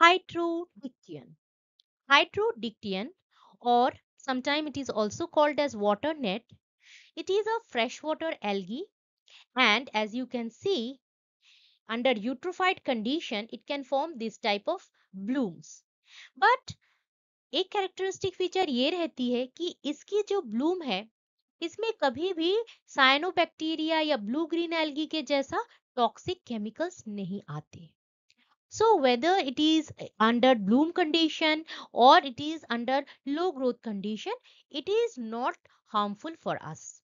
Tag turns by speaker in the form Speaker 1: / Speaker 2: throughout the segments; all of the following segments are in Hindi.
Speaker 1: Hydrodictyon. Hydrodictyon, or sometimes it is also called as water net, it is a freshwater algae and as you can see, under eutrophied condition, it can form this type of blooms. But एक कैरेक्टरिस्टिक फीचर ये रहती है कि इसकी जो ब्लूम है इसमें कभी भी साइनोबैक्टीरिया या ब्लू ग्रीन एल्गी के जैसा टॉक्सिक केमिकल्स नहीं आते So whether it is under bloom condition or it is under low growth condition, it is not harmful for us.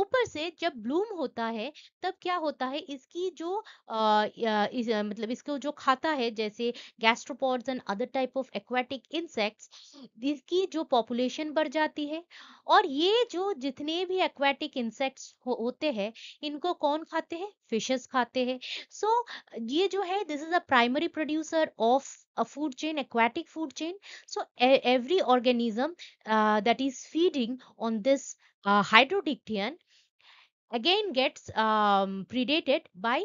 Speaker 1: ऊपर से जब ब्लूम होता है तब क्या होता है इसकी जो आ, इस, मतलब इसको जो खाता है जैसे gastropods and other type of aquatic insects इसकी जो पॉपुलेशन बढ़ जाती है और ये जो जितने भी एक्वाटिक इंसेक्ट्स हो, होते हैं इनको कौन खाते हैं फिशेस खाते हैं सो so, ये जो है this is a primary producer of a food chain aquatic food chain so every organism that is feeding on this hydrodictyon again gets predated by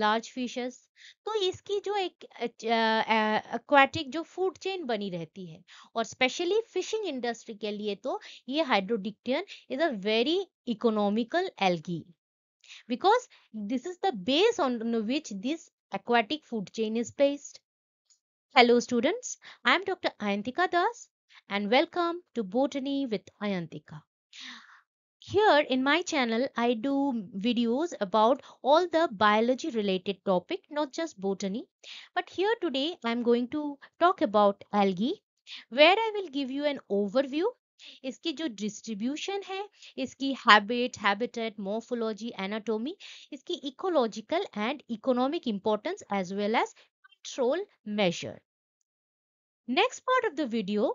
Speaker 1: large fishes तो इसकी जो एक एक्वाटिक जो फूड चेन बनी रहती है और स्पेशली फिशिंग इंडस्ट्री के लिए तो ये hydrodictyon is a very economical algae because this is the base on which this aquatic food chain is based hello students I am doctor Ayantika Das and welcome to botany with Ayantika Here in my channel, I do videos about all the biology related topic, not just botany. But here today, I'm going to talk about algae, where I will give you an overview इसकी जो डिस्ट्रीब्यूशन है इसकी हैबिट हैबिटेट मोर्फोलॉजी एनाटोमी इसकी ecological and economic importance as well as control measure. Next part of the video,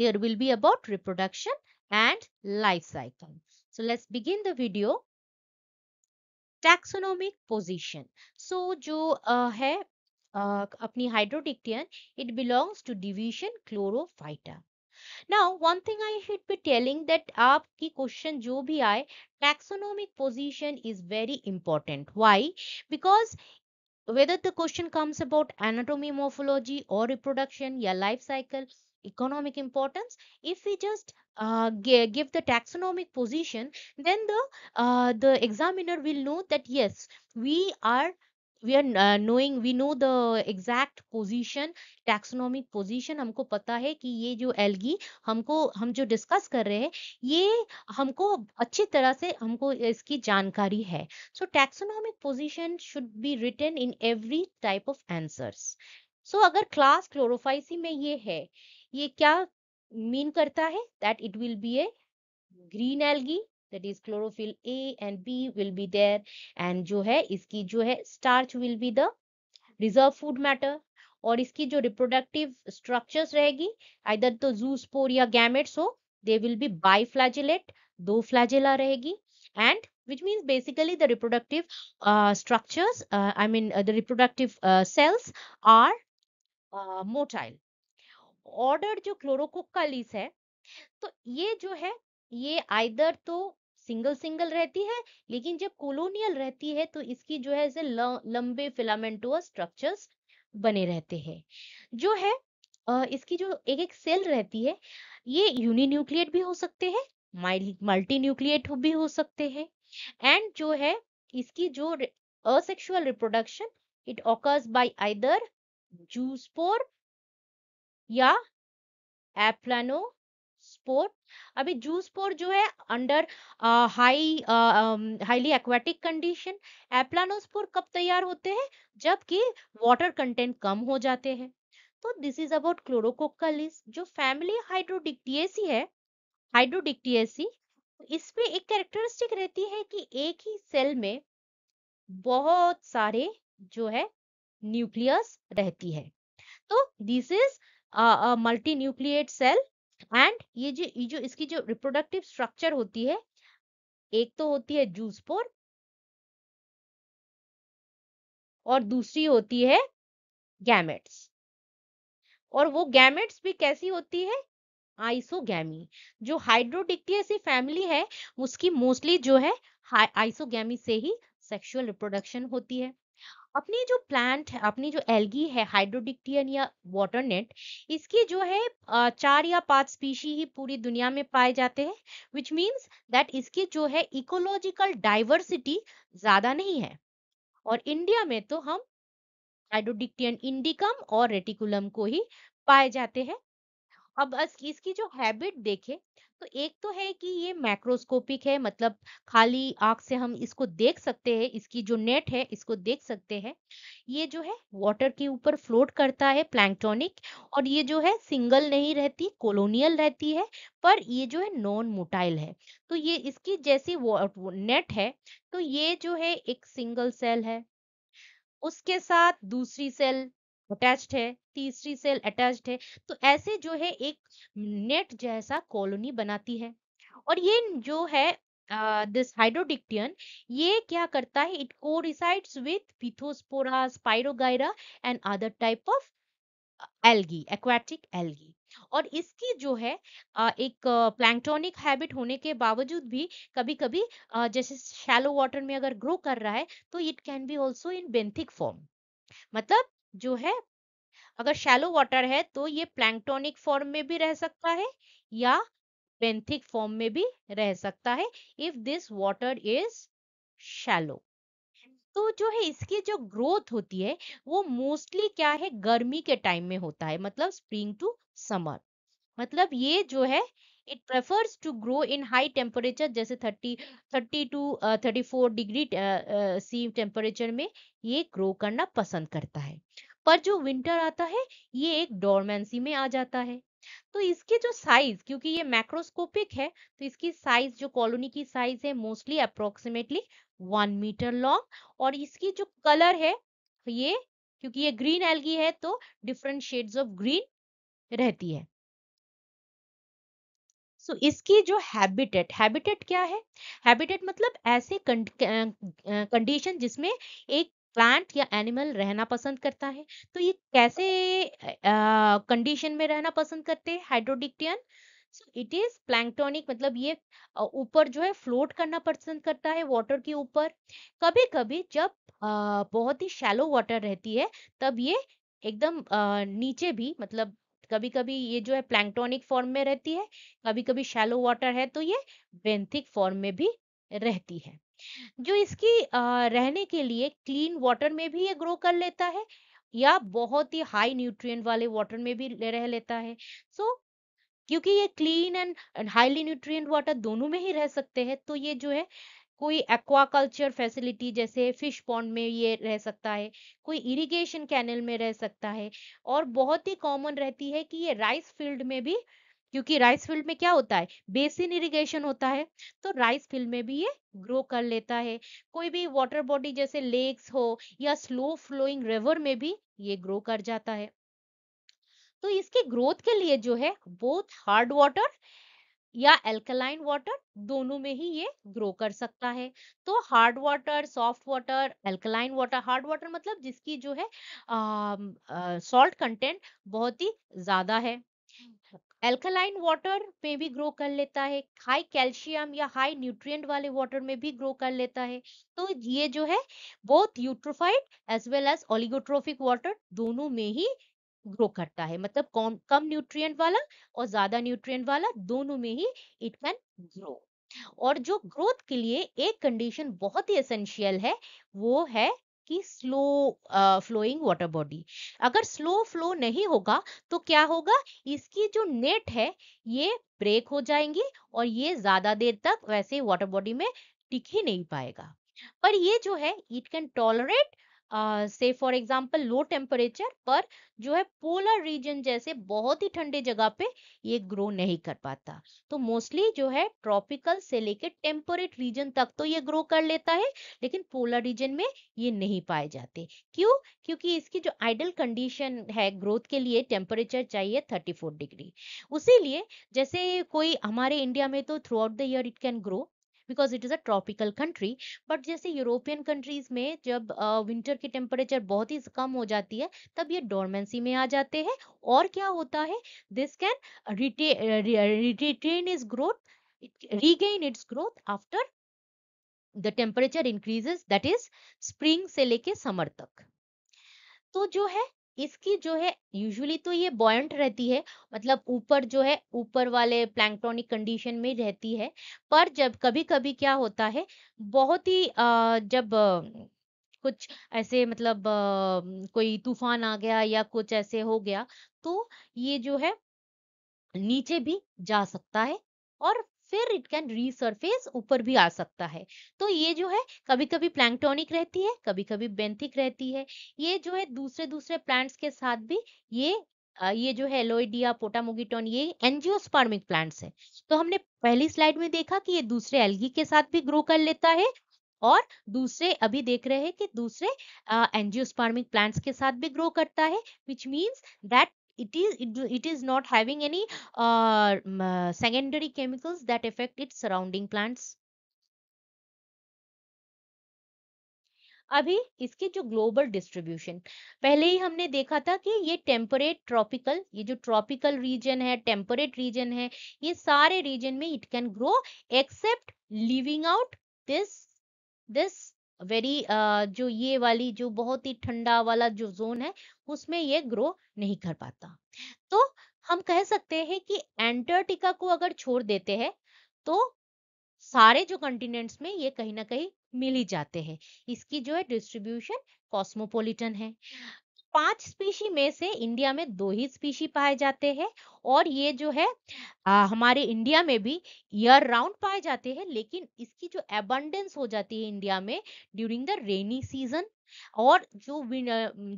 Speaker 1: there will be about reproduction and life cycle. So let's begin the video. Taxonomic position. So jo uh, hai apni uh, hydrodictyon, it belongs to division chlorophyta. Now, one thing I should be telling that aapki question jo bhi aai, taxonomic position is very important. Why? Because whether the question comes about anatomy, morphology or reproduction, your life cycle, economic importance if we just uh, give the taxonomic position then the uh, the examiner will know that yes we are we are uh, knowing we know the exact position taxonomic position हमको पता है कि ये जो algae हमको हम जो discuss कर रहे हैं ये हमको अच्छी तरह से हमको इसकी जानकारी है so taxonomic position should be written in every type of answers so अगर class क्लोरोफाइसी में ये है ये क्या मीन करता है that it will be a green algae that is chlorophyll a and b will be there and जो है इसकी जो है starch will be the reserve food matter और इसकी जो रिप्रोडक्टिव स्ट्रक्चर्स रहेगी आइदर तो जू स्पोर या गैमेट्स हो they will be biflagellate दो फ्लैजिला रहेगी and which means basically the reproductive uh, structures uh, i mean uh, the reproductive uh, cells are uh, motile order जो क्लोरोकोकालीस है तो ये जो है ये आइदर तो सिंगल सिंगल रहती है लेकिन जब कोलोनियल रहती है तो इसकी जो है लंबे फिलामेंटो स्ट्रक्चर्स बने रहते हैं जो है इसकी जो एक एक सेल रहती है ये यूनिन्यूक्लिएट भी हो सकते हैं मल्टी न्यूक्लिएट भी हो सकते हैं एंड जो है इसकी जो asexual reproduction it occurs by either zoospore या एप्लानो स्पोर अभी जू स्पोर जो है under high highly aquatic condition aplanospore कब तैयार होते हैं जबकि वाटर कंटेंट कम हो जाते हैं तो दिस इज अबाउट क्लोरोकोकलिस जो फैमिली हाइड्रोडिक्टिएसी है हाइड्रोडिक्टिएसी तो इसमें एक कैरेक्टरिस्टिक रहती है कि एक ही सेल में बहुत सारे जो है न्यूक्लियस रहती है तो this is multinucleate cell and ये जो ये जो इसकी जो रिप्रोडक्टिव स्ट्रक्चर होती है एक तो होती है जूसपोर और दूसरी होती है गैमेट्स और वो गैमेट्स भी कैसी होती है आइसोगैमी जो हाइड्रोडिक्टियसी फैमिली है उसकी मोस्टली जो है आइसोगैमी से ही सेक्सुअल रिप्रोडक्शन होती है अपनी जो प्लांट है अपनी जो एल्गी है हाइड्रोडिक्टियन या नेट इसकी जो है चार या पांच स्पीशी ही पूरी दुनिया में पाए जाते हैं विच मीन्स दैट इसकी जो है इकोलॉजिकल डाइवर्सिटी ज्यादा नहीं है और इंडिया में तो हम हाइड्रोडिक्टियन इंडिकम और रेटिकुलम को ही पाए जाते हैं अब बस इसकी जो हैबिट देखे तो एक तो है कि ये मैक्रोस्कोपिक है मतलब खाली आंख से हम इसको देख सकते हैं इसकी जो नेट है इसको देख सकते हैं ये जो है वाटर के ऊपर फ्लोट करता है प्लैंक्टोनिक और ये जो है सिंगल नहीं रहती कोलोनियल रहती है पर ये जो है नॉन मोटाइल है तो ये इसकी जैसी नेट है तो ये जो है एक सिंगल सेल है उसके साथ दूसरी सेल अटैच्ड है तीसरी सेल अटैच्ड है तो ऐसे जो है एक नेट जैसा कॉलोनी बनाती है और ये जो है दिस हाइड्रोडिक्टियन ये क्या करता है it coresides with Pithophora Spirogyra and other type of algae aquatic algae और इसकी जो है एक प्लैंक्टोनिक हैबिट होने के बावजूद भी कभी कभी जैसे शैलो वाटर में अगर ग्रो कर रहा है तो it can be also in benthic form मतलब जो है अगर शैलो वाटर है तो ये प्लैंक्टोनिक फॉर्म में भी रह सकता है या बेंथिक फॉर्म में भी रह सकता है if this water is shallow तो जो है इसकी जो ग्रोथ होती है वो मोस्टली क्या है गर्मी के टाइम में होता है मतलब स्प्रिंग टू समर मतलब ये जो है it prefers to grow in high temperature जैसे 30 30 to thirty 34 degree C temperature में ये ग्रो करना पसंद करता है पर जो विंटर आता है ये एक डोरमेंसी में आ जाता है तो इसके जो साइज क्योंकि ये मैक्रोस्कोपिक है तो इसकी साइज जो कॉलोनी की साइज है mostly approximately one metre long और इसकी जो कलर है ये क्योंकि ये ग्रीन एल्गी है तो डिफरेंट शेड्स ऑफ ग्रीन रहती है सो so, इसकी जो हैबिटेट हैबिटेट क्या है हैबिटेट मतलब ऐसे कंडीशन जिसमें एक प्लांट या एनिमल रहना पसंद करता है तो ये कैसे कंडीशन में रहना पसंद करते हैं हाइड्रोडिक्टियन इट इज प्लैंक्टोनिक मतलब ये ऊपर जो है फ्लोट करना पसंद करता है वाटर के ऊपर कभी कभी जब आ, बहुत ही शैलो वाटर रहती है तब ये एकदम आ, नीचे भी मतलब कभी कभी ये जो है प्लैंक्टोनिक फॉर्म में रहती है कभी कभी शैलो वाटर है तो ये बेंथिक फॉर्म में भी रहती है जो इसकी रहने के लिए क्लीन वाटर में भी ये ग्रो कर लेता है या बहुत ही हाई न्यूट्रिएंट वाले वाटर में भी रह लेता है सो so, क्योंकि ये clean and highly nutrient water दोनों में ही रह सकते हैं तो ये जो है कोई एक्वाकल्चर फैसिलिटी जैसे फिश पॉन्ड में ये रह सकता है कोई इरिगेशन कैनल में रह सकता है और बहुत ही कॉमन रहती है कि ये राइस फील्ड में भी क्योंकि राइस फील्ड में क्या होता है बेसिन इरिगेशन होता है तो राइस फील्ड में भी ये ग्रो कर लेता है कोई भी वाटर बॉडी जैसे लेक्स हो या स्लो फ्लोइंग रिवर में भी ये ग्रो कर जाता है तो इसकी ग्रोथ के लिए जो है बोथ हार्ड वाटर या एल्कलाइन वाटर दोनों में ही ये ग्रो कर सकता है तो hard water soft water alkaline water hard water मतलब जिसकी जो है सॉल्ट कंटेंट बहुत ही ज्यादा है एल्कलाइन वाटर में भी ग्रो कर लेता है हाई कैल्शियम या हाई न्यूट्रिएंट वाले वाटर में भी ग्रो कर लेता है तो ये जो है बहुत eutrophied as well as oligotrophic water दोनों में ही ग्रो करता है मतलब कम कम न्यूट्रिएंट वाला और ज्यादा न्यूट्रिएंट वाला दोनों में ही इट कैन ग्रो और जो ग्रोथ के लिए एक कंडीशन बहुत ही एसेंशियल है वो है कि स्लो फ्लोइंग वाटर बॉडी अगर स्लो फ्लो नहीं होगा तो क्या होगा इसकी जो नेट है ये ब्रेक हो जाएंगी और ये ज्यादा देर तक वैसे वाटर बॉडी में टिक ही नहीं पाएगा पर ये जो है it can tolerate say for example low temperature पर जो है पोलर रीजन जैसे बहुत ही ठंडे जगह पे ये ग्रो नहीं कर पाता तो मोस्टली जो है ट्रॉपिकल से लेके टेम्परेट रीजन तक तो ये ग्रो कर लेता है लेकिन पोलर रीजन में ये नहीं पाए जाते क्यों क्योंकि इसकी जो आइडल कंडीशन है ग्रोथ के लिए टेम्परेचर चाहिए फोर डिग्री उसी जैसे कोई हमारे इंडिया में तो throughout the year it can grow because it is a tropical country but जैसे यूरोपियन कंट्रीज में जब विंटर की टेम्परेचर बहुत ही कम हो जाती है तब ये डोरमेंसी में आ जाते हैं और क्या होता है this can retain is growth regain its growth after the temperature increases that is spring से लेके समर तक तो जो है इसकी जो है यूजुअली तो ये बॉयंट रहती है मतलब ऊपर जो है ऊपर वाले प्लैंक्टोनिक कंडीशन में रहती है पर जब कभी कभी क्या होता है बहुत ही आ, जब कुछ ऐसे मतलब आ, कोई तूफान आ गया या कुछ ऐसे हो गया तो ये जो है नीचे भी जा सकता है और फिर इट कैन रीसरफेस ऊपर भी आ सकता है तो ये जो है कभी कभी प्लैंक्टोनिक रहती है कभी कभी बेंथिक रहती है ये जो है दूसरे दूसरे प्लांट्स के साथ भी ये ये जो है एलोइडिया पोटामोगिटोन ये एनजियोस्पार्मिक प्लांट्स है तो हमने पहली स्लाइड में देखा कि ये दूसरे एल्गी के साथ भी ग्रो कर लेता है और दूसरे अभी देख रहे हैं कि दूसरे एनजियोस्पार्मिक प्लांट्स के साथ भी ग्रो करता है which means that it is it, it is not having any uh, uh, secondary chemicals that affect its surrounding plants अभी इसके जो ग्लोबल डिस्ट्रीब्यूशन पहले ही हमने देखा था कि ये टेम्परेट ट्रॉपिकल ये जो ट्रॉपिकल रीजन है टेम्परेट रीजन है ये सारे रीजन में it can grow except leaving out this this very जो ये वाली जो बहुत ही ठंडा वाला जो जोन है उसमें ये ग्रो नहीं कर पाता तो हम कह सकते हैं कि एंटार्क्टिका को अगर छोड़ देते हैं तो सारे जो कंटिनेंट्स में ये कहीं ना कहीं मिल ही जाते हैं इसकी जो है डिस्ट्रीब्यूशन कॉस्मोपोलिटन है पांच स्पीशी में से इंडिया में दो ही स्पीशी पाए जाते हैं और ये जो है आ, हमारे इंडिया में भी ईयर राउंड पाए जाते हैं लेकिन इसकी जो एबंडेंस हो जाती है इंडिया में ड्यूरिंग द रेनी सीजन और जो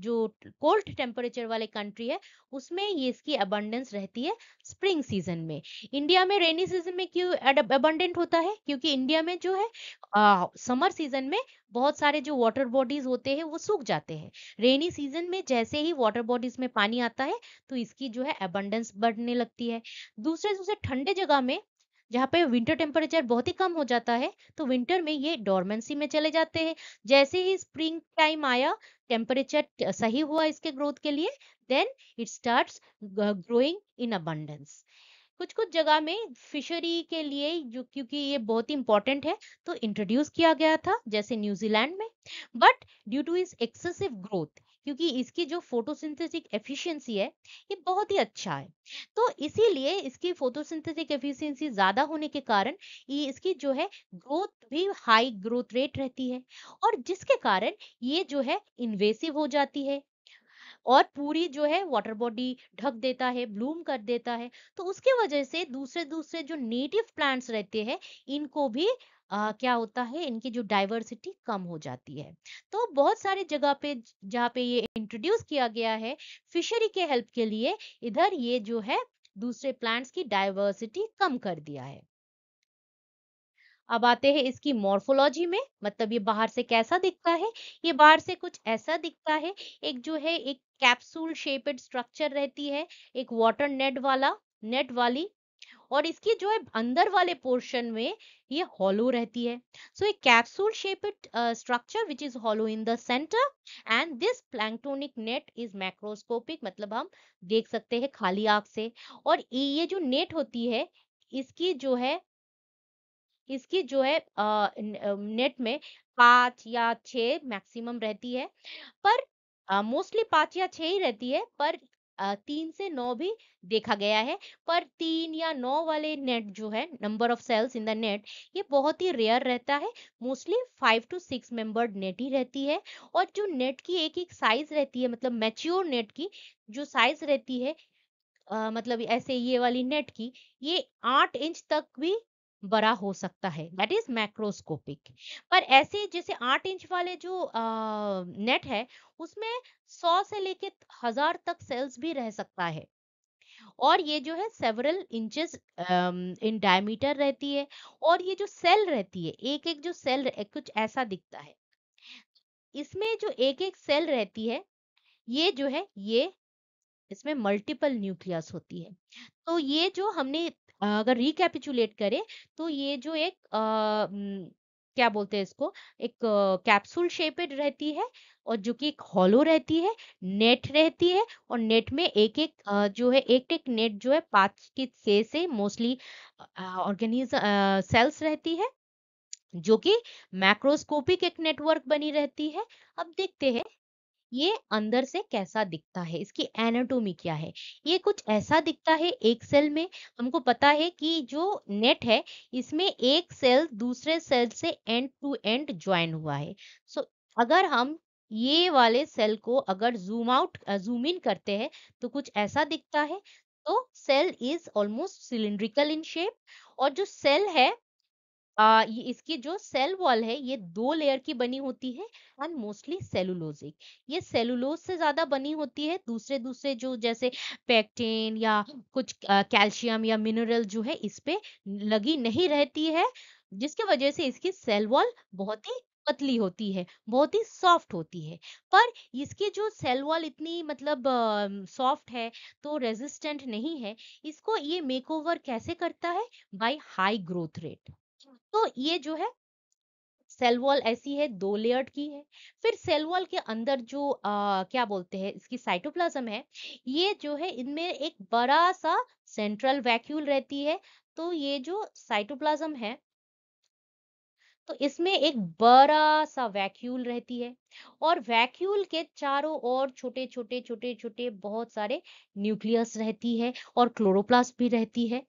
Speaker 1: जो कोल्ड टेम्परेचर वाले कंट्री है उसमें ये इसकी अबंडेंस रहती है स्प्रिंग सीजन में इंडिया में रेनी सीजन में क्यों अबंडेंट होता है क्योंकि इंडिया में जो है आ, समर सीजन में बहुत सारे जो वाटर बॉडीज होते हैं वो सूख जाते हैं रेनी सीजन में जैसे ही वाटर बॉडीज में पानी आता है तो इसकी जो है अबंडेंस बढ़ने लगती है दूसरे दूसरे ठंडे जगह में जहाँ पे विंटर टेम्परेचर बहुत ही कम हो जाता है तो विंटर में ये डोरमेंसी में चले जाते हैं जैसे ही स्प्रिंग टाइम आया टेम्परेचर सही हुआ इसके ग्रोथ के लिए then it start growing in abundance कुछ कुछ जगह में फिशरी के लिए जो क्योंकि ये बहुत ही इंपॉर्टेंट है तो इंट्रोड्यूस किया गया था जैसे न्यूजीलैंड में but due to is excessive growth क्योंकि इसकी जो फोटोसिंथेटिक एफिशिएंसी है ये बहुत ही अच्छा है तो इसीलिए इसकी फोटोसिंथेटिक एफिशिएंसी ज्यादा होने के कारण ये इसकी जो है ग्रोथ भी हाई ग्रोथ रेट रहती है और जिसके कारण ये जो है इन्वेसिव हो जाती है और पूरी जो है वाटर बॉडी ढक देता है ब्लूम कर देता है तो उसके वजह से दूसरे दूसरे जो नेटिव प्लांट्स रहते हैं इनको भी क्या होता है इनकी जो डाइवर्सिटी कम हो जाती है तो बहुत सारे जगह पे जहाँ पे ये इंट्रोड्यूस किया गया है फिशरी के हेल्प के लिए इधर ये जो है दूसरे प्लांट्स की डाइवर्सिटी कम कर दिया है अब आते हैं इसकी मॉर्फोलॉजी में मतलब ये बाहर से कैसा दिखता है ये बाहर से कुछ ऐसा दिखता है एक जो है एक कैप्सूल शेपेड स्ट्रक्चर रहती है एक वाटर नेट वाला नेट वाली और इसकी जो है अंदर वाले पोर्शन में ये हॉलो रहती है so a capsule shaped structure which is hollow in the centre and this planktonic net is macroscopic मतलब हम देख सकते हैं खाली आंख से और ये जो नेट होती है इसकी जो है इसकी जो है नेट में पांच या छह मैक्सिमम रहती है पर मोस्टली पांच या छह ही रहती है पर तीन से नौ भी देखा गया है पर तीन या नौ वाले नेट जो है number of cells in the net ये बहुत ही रेयर रहता है mostly five to six membered net ही रहती है और जो नेट की एक एक साइज रहती है मतलब मेच्योर नेट की जो साइज रहती है आ, मतलब ऐसे ये वाली नेट की ये आठ इंच तक भी बड़ा हो सकता है दैट इज मैक्रोस्कोपिक पर ऐसे जैसे आठ इंच वाले जो आ, नेट है उसमें सौ से लेके हजार तक सेल्स भी रह सकता है और ये जो है सेवरल इंचेस इन डायमीटर रहती है और ये जो सेल रहती है एक एक जो सेल कुछ ऐसा दिखता है इसमें जो एक एक सेल रहती है ये जो है ये इसमें मल्टीपल न्यूक्लियस होती है तो ये जो हमने अगर रिकेपिचुलेट करें तो ये जो एक आ, क्या बोलते हैं इसको एक कैप्सूल शेपेड रहती है और जो कि एक हॉलो रहती है, नेट रहती है और नेट में एक-एक जो है एक-एक नेट जो है 5 के से से मोस्टली ऑर्गेनिज़ सेल्स रहती है, जो कि मैक्रोस्कोपिक एक नेटवर्क बनी रहती है। अब देखते हैं ये अंदर से कैसा दिखता है इसकी एनाटोमी क्या है ये कुछ ऐसा दिखता है एक सेल में हमको पता है कि जो नेट है इसमें एक सेल दूसरे सेल से एंड टू एंड ज्वाइन हुआ है सो अगर हम ये वाले सेल को अगर जूम आउट जूम इन करते हैं तो कुछ ऐसा दिखता है तो cell is almost cylindrical in shape और जो सेल है आ, इसकी जो सेल वॉल है ये दो लेयर की बनी होती है एंड मोस्टली सेलुलोजिक ये सेलुलोज से ज्यादा बनी होती है दूसरे दूसरे जो जैसे पैक्टेन या कुछ कैल्शियम या मिनरल जो है इस पे लगी नहीं रहती है जिसके वजह से इसकी सेल वॉल बहुत ही पतली होती है बहुत ही सॉफ्ट होती है पर इसकी जो सेल वॉल इतनी मतलब सॉफ्ट है तो रेजिस्टेंट नहीं है इसको ये मेकओवर कैसे करता है बाय हाई ग्रोथ रेट तो ये जो है सेल वॉल ऐसी है दो लेयर्ड की है फिर सेल वॉल के अंदर जो आ, क्या बोलते हैं इसकी साइटोप्लाज्म है ये जो है इनमें एक बड़ा सा सेंट्रल वैक्यूल रहती है तो ये जो साइटोप्लाज्म है तो इसमें एक बड़ा सा वैक्यूल रहती है और वैक्यूल के चारों ओर छोटे छोटे छोटे छोटे बहुत सारे न्यूक्लियस रहती है और क्लोरोप्लास्ट भी रहती है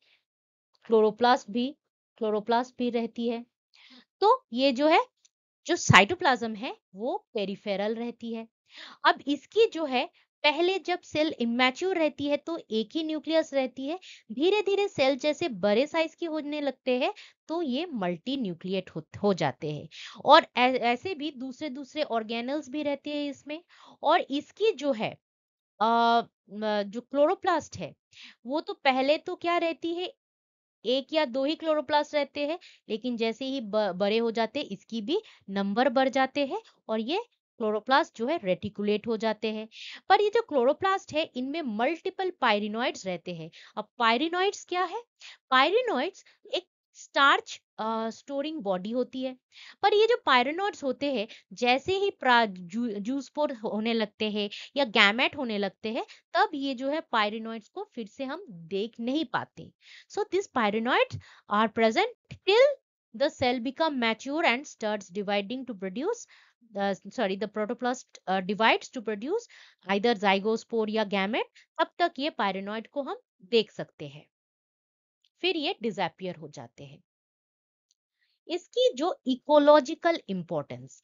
Speaker 1: क्लोरोप्लास्ट भी क्लोरोप्लास्ट भी रहती है तो ये जो है जो साइटोप्लाज्म है वो पेरिफेरल रहती है अब इसकी जो है पहले जब सेल इमेच्योर रहती है तो एक ही न्यूक्लियस रहती है धीरे धीरे सेल जैसे बड़े साइज की होने लगते हैं तो ये मल्टी न्यूक्लिएट हो, हो जाते हैं और ऐसे भी दूसरे दूसरे ऑर्गेनल्स भी रहते हैं इसमें और इसकी जो है आ, जो क्लोरोप्लास्ट है वो तो पहले तो क्या रहती है एक या दो ही क्लोरोप्लास्ट रहते हैं लेकिन जैसे ही बड़े हो जाते हैं इसकी भी नंबर बढ़ जाते हैं और ये क्लोरोप्लास्ट जो है रेटिकुलेट हो जाते हैं पर ये जो क्लोरोप्लास्ट है इनमें मल्टीपल पायरिनॉइड्स रहते हैं अब पायरिनॉइड्स क्या है पायरिनोइड्स एक स्टार्च स्टोरिंग बॉडी होती है पर ये जो पायरोनोड्स होते हैं जैसे ही जू, जूस होने लगते हैं या गैमेट होने लगते हैं तब ये जो है पायरोनोइड्स को फिर से हम देख नहीं पाते so this pyrenoid are present till the cell become mature and start dividing to produce sorry the protoplast divide to produce either zygospore या गैमेट तब तक ये पायरोनॉइड को हम देख सकते हैं फिर ये डिजैपियर हो जाते हैं इसकी जो इकोलॉजिकल इम्पोर्टेंस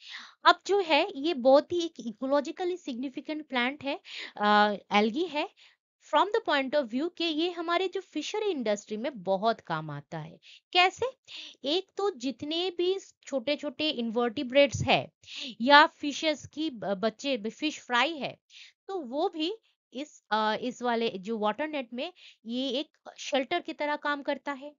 Speaker 1: अब जो है ये बहुत ही एक इकोलॉजिकली सिग्निफिकेंट प्लांट है एल्गी है from the point of view कि ये हमारे जो फिशरी इंडस्ट्री में बहुत काम आता है कैसे एक तो जितने भी छोटे छोटे इन्वर्टिब्रेट्स है या फिशेस की बच्चे फिश फ्राई है तो वो भी इस आ, इस वाले जो वाटर नेट में ये एक शेल्टर की तरह काम करता है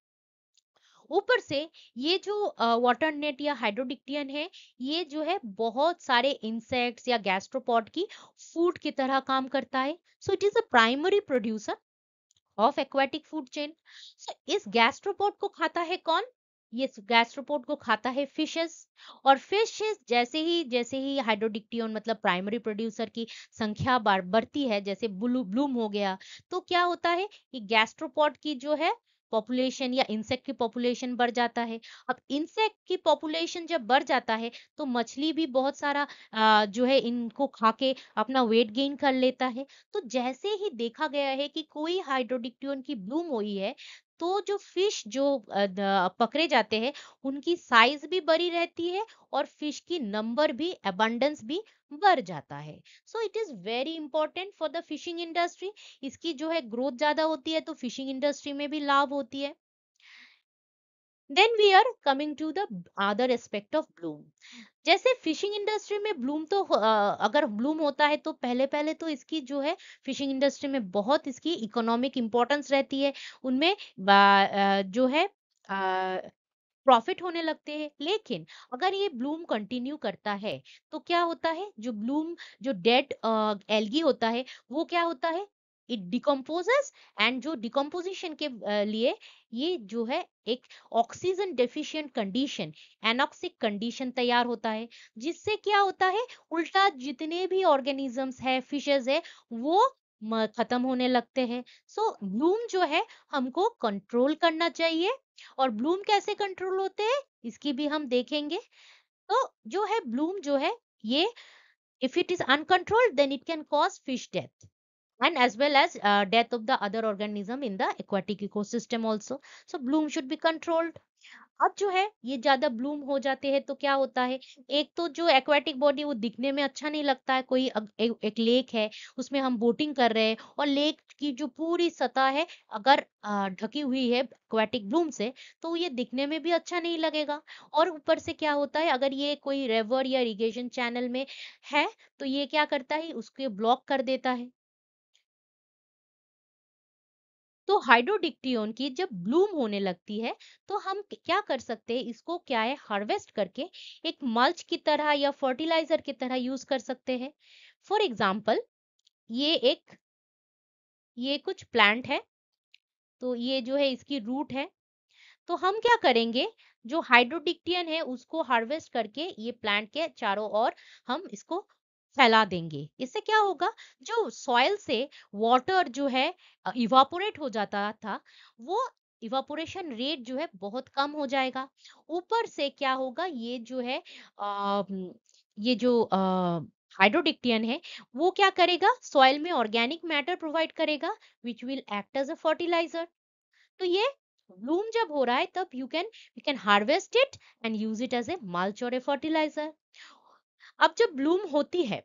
Speaker 1: ऊपर से ये जो वाटर नेट या हाइड्रोडिक्टियन है ये जो है बहुत सारे इंसेक्ट्स या गैस्ट्रोपॉड की फूड की तरह काम करता है so it is a primary producer of aquatic food chain so इस गैस्ट्रोपॉड को खाता है कौन ये गैस्ट्रोपोड को खाता है फिशेस और फिशेस जैसे ही जैसे ही हाइड्रोडिक्टियन मतलब प्राइमरी प्रोड्यूसर की संख्या बार बढ़ती है जैसे ब्लू ब्लूम हो गया तो क्या होता है कि गैस्ट्रोपोड की जो है पॉपुलेशन या इंसेक्ट की पॉपुलेशन बढ़ जाता है अब इंसेक्ट की पॉपुलेशन जब बढ़ जाता है तो मछली भी बहुत सारा जो है इनको खा के अपना वेट गेन कर लेता है तो जैसे ही देखा गया है कि कोई हाइड्रोडिक्टियोन की ब्लूम हुई है तो जो फिश जो पकड़े जाते हैं उनकी साइज भी बड़ी रहती है और फिश की नंबर भी अबंडेंस भी बढ़ जाता है so it is very important for the fishing industry इसकी जो है ग्रोथ ज्यादा होती है तो फिशिंग इंडस्ट्री में भी लाभ होती है then we are coming to the other aspect of bloom जैसे फिशिंग इंडस्ट्री में ब्लूम तो अगर ब्लूम होता है तो पहले पहले तो इसकी जो है फिशिंग इंडस्ट्री में बहुत इसकी इकोनॉमिक इंपॉर्टेंस रहती है उनमें जो है प्रॉफिट होने लगते हैं लेकिन अगर ये ब्लूम कंटिन्यू करता है तो क्या होता है जो ब्लूम जो डेड एलगी होता है वो क्या होता है इट डिकम्पोजेस एंड जो डिकम्पोजिशन के लिए ये जो है एक oxygen deficient condition anoxic condition तैयार होता है जिससे क्या होता है उल्टा जितने भी ऑर्गेनिजम्स है फिशेज है वो खत्म होने लगते हैं सो so, ब्लूम जो है हमको कंट्रोल करना चाहिए और ब्लूम कैसे कंट्रोल होते हैं इसकी भी हम देखेंगे तो जो है ब्लूम जो है ये if it is uncontrolled then it can cause fish death and as well as uh, death of the other organism in the aquatic ecosystem also so bloom should be controlled अब जो है ये ज्यादा ब्लूम हो जाते हैं तो क्या होता है एक तो जो एक्वाटिक बॉडी वो दिखने में अच्छा नहीं लगता है कोई एक लेक है उसमें हम बोटिंग कर रहे हैं और लेक की जो पूरी सतह है अगर ढकी हुई है एक्वाटिक ब्लूम से तो ये दिखने में भी अच्छा नहीं लगेगा और ऊपर से क्या होता है अगर ये कोई रेवर या इरिगेशन चैनल में है तो ये क्या करता है उसके ब्लॉक कर देता है तो हाइड्रोडिक्टियोन की जब ब्लूम होने लगती है तो हम क्या कर सकते हैं इसको क्या है हार्वेस्ट करके एक मल्च की तरह या फर्टिलाइजर की तरह यूज कर सकते हैं फॉर एग्जाम्पल ये एक ये कुछ प्लांट है तो ये जो है इसकी रूट है तो हम क्या करेंगे जो हाइड्रोडिक्टियन है उसको हार्वेस्ट करके ये प्लांट के चारों ओर हम इसको फैला देंगे इससे क्या होगा जो सॉइल से वाटर जो है इवापोरेट हो जाता था वो इवापोरेशन रेट जो है बहुत कम हो जाएगा ऊपर से क्या होगा ये जो है आ, ये जो आ, हाइड्रोडिक्टियन है वो क्या करेगा सॉइल में ऑर्गेनिक मैटर प्रोवाइड करेगा which will act as a fertiliser तो ये ब्लूम जब हो रहा है तब you can you can harvest it and use it as a mulch और ए फर्टिलाइजर अब जब ब्लूम होती है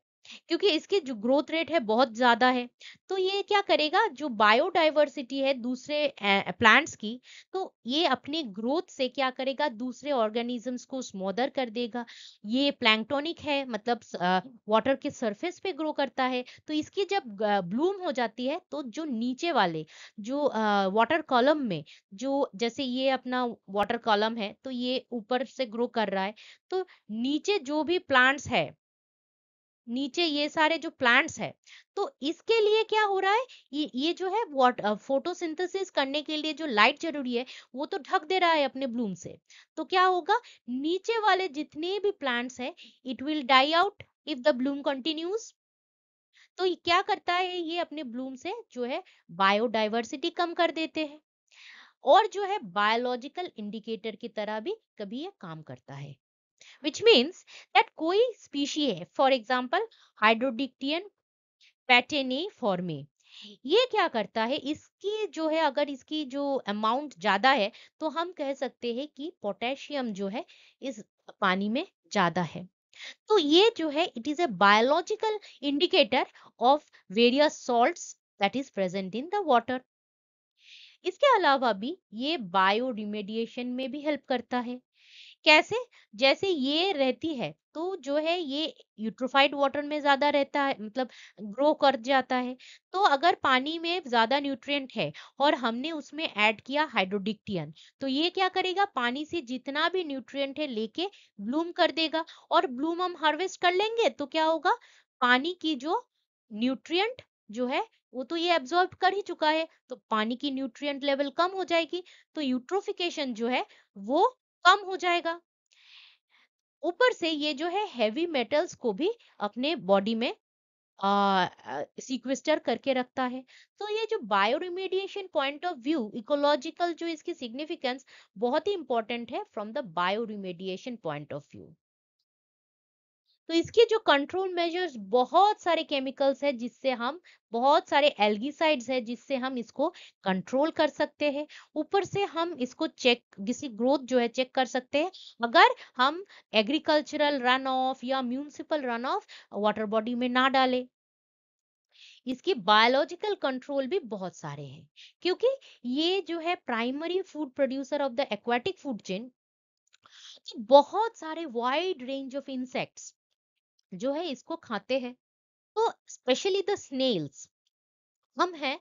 Speaker 1: क्योंकि इसकी जो ग्रोथ रेट है बहुत ज़्यादा है तो ये क्या करेगा जो बायोडाइवर्सिटी है दूसरे प्लांट्स की तो ये अपनी ग्रोथ से क्या करेगा दूसरे ऑर्गेनिजम्स को स्मोदर कर देगा ये प्लैंक्टोनिक है मतलब वाटर के सरफेस पे ग्रो करता है तो इसकी जब ब्लूम हो जाती है तो जो नीचे वाले जो वाटर कॉलम में जो जैसे ये अपना वाटर कॉलम है तो ये ऊपर से ग्रो कर रहा है तो नीचे जो भी प्लांट्स है नीचे ये सारे जो प्लांट्स है तो इसके लिए क्या हो रहा है ये ये जो है वॉट फोटोसिंथेसिस करने के लिए जो लाइट जरूरी है वो तो ढक दे रहा है अपने ब्लूम से तो क्या होगा नीचे वाले जितने भी प्लांट्स है it will die out if the bloom continues तो ये क्या करता है ये अपने ब्लूम से जो है बायोडाइवर्सिटी कम कर देते हैं और जो है बायोलॉजिकल इंडिकेटर की तरह भी कभी ये काम करता है which means that कोई स्पीशी है फॉर एग्जाम्पल हाइड्रोडिक्टियन फॉर्मे ये क्या करता है इसकी जो है अगर इसकी जो अमाउंट ज्यादा है तो हम कह सकते हैं कि पोटेशियम जो है इस पानी में ज्यादा है तो ये जो है it is a biological indicator of various salt that is present in the water इसके अलावा भी ये बायो रिमेडिएशन में भी हेल्प करता है कैसे जैसे ये रहती है तो जो है ये यूट्रोफाइड वाटर में ज्यादा रहता है मतलब ग्रो कर जाता है तो अगर पानी में ज्यादा न्यूट्रिएंट है और हमने उसमें ऐड किया हाइड्रोडिक्टियन तो ये क्या करेगा पानी से जितना भी न्यूट्रिएंट है लेके ब्लूम कर देगा और ब्लूम हम हार्वेस्ट कर लेंगे तो क्या होगा पानी की जो न्यूट्रिय जो है वो तो ये एब्जॉर्ब कर ही चुका है तो पानी की न्यूट्रिएंट लेवल कम हो जाएगी तो यूट्रोफिकेशन जो है वो कम हो जाएगा ऊपर से ये जो है हैवी मेटल्स को भी अपने बॉडी में सिक्वेस्टर करके रखता है तो ये जो bioremediation point of view ecological जो इसकी सिग्निफिकेंस बहुत ही इंपॉर्टेंट है from the bioremediation point of view तो इसके जो कंट्रोल मेजर्स बहुत सारे केमिकल्स है जिससे हम बहुत सारे एल्गीसाइड्स है जिससे हम इसको कंट्रोल कर सकते हैं ऊपर से हम इसको चेक किसी ग्रोथ जो है चेक कर सकते हैं अगर हम एग्रीकल्चरल रन ऑफ या municipal run off water body में ना डाले इसके बायोलॉजिकल कंट्रोल भी बहुत सारे हैं क्योंकि ये जो है primary food producer of the aquatic food chain बहुत सारे वाइड रेंज ऑफ इंसेक्ट्स जो है इसको खाते हैं तो स्पेशली द स्नेल्स हम है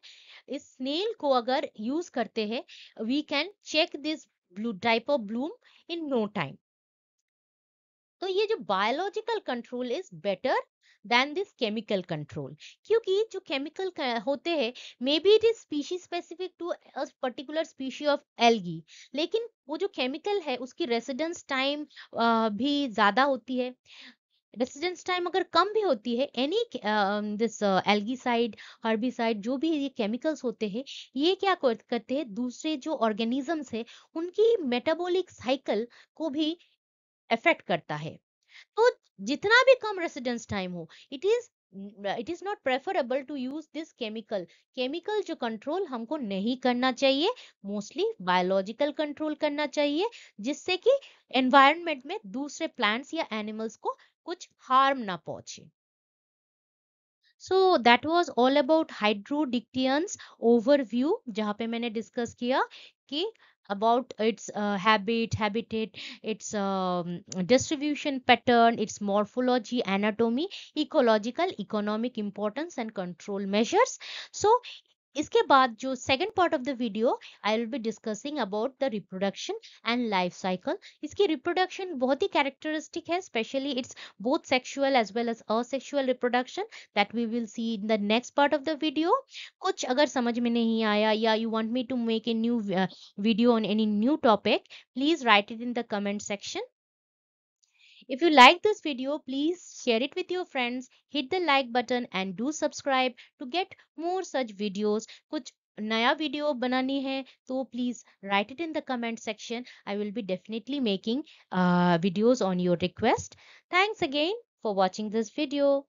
Speaker 1: इस स्नेल को अगर यूज करते हैं we can check this blue type of bloom in no time तो ये जो biological control is better than this chemical control क्योंकि जो केमिकल होते हैं may be it is species specific to a particular species of algae लेकिन वो जो केमिकल है उसकी रेसिडेंस टाइम भी ज़्यादा होती है रेसिडेंस टाइम अगर कम भी होती है एनी दिस एल्गीसाइड हर्बिसाइड जो भी ये केमिकल्स होते हैं ये क्या करते हैं दूसरे जो ऑर्गेनिजम्स है उनकी मेटाबॉलिक साइकिल को भी अफेक्ट करता है तो जितना भी कम रेसिडेंस टाइम हो it is it is not preferable to use this chemical chemical जो कंट्रोल हमको नहीं करना चाहिए मोस्टली बायोलॉजिकल कंट्रोल करना चाहिए जिससे कि एनवायरमेंट में दूसरे प्लांट्स या एनिमल्स को कुछ harm ना पहुंचे So that was all about हाइड्रोडिक्टियंस overview, जहाँ पे मैंने डिस्कस किया कि about its uh, habit habitat its um, distribution pattern its morphology anatomy ecological economic importance and control measures so इसके बाद जो second part of the video I will be discussing about the reproduction and life cycle इसकी रिप्रोडक्शन बहुत ही कैरेक्टरिस्टिक है specially its both sexual as well as asexual reproduction that we will see in the next part of the video कुछ अगर समझ में नहीं आया या you want me to make a new video on any new topic please write it in the comment section If you like this video, please share it with your friends, hit the like button and do subscribe to get more such videos. Kuch naya video banani hai, so please write it in the comment section. I will be definitely making uh, videos on your request. Thanks again for watching this video.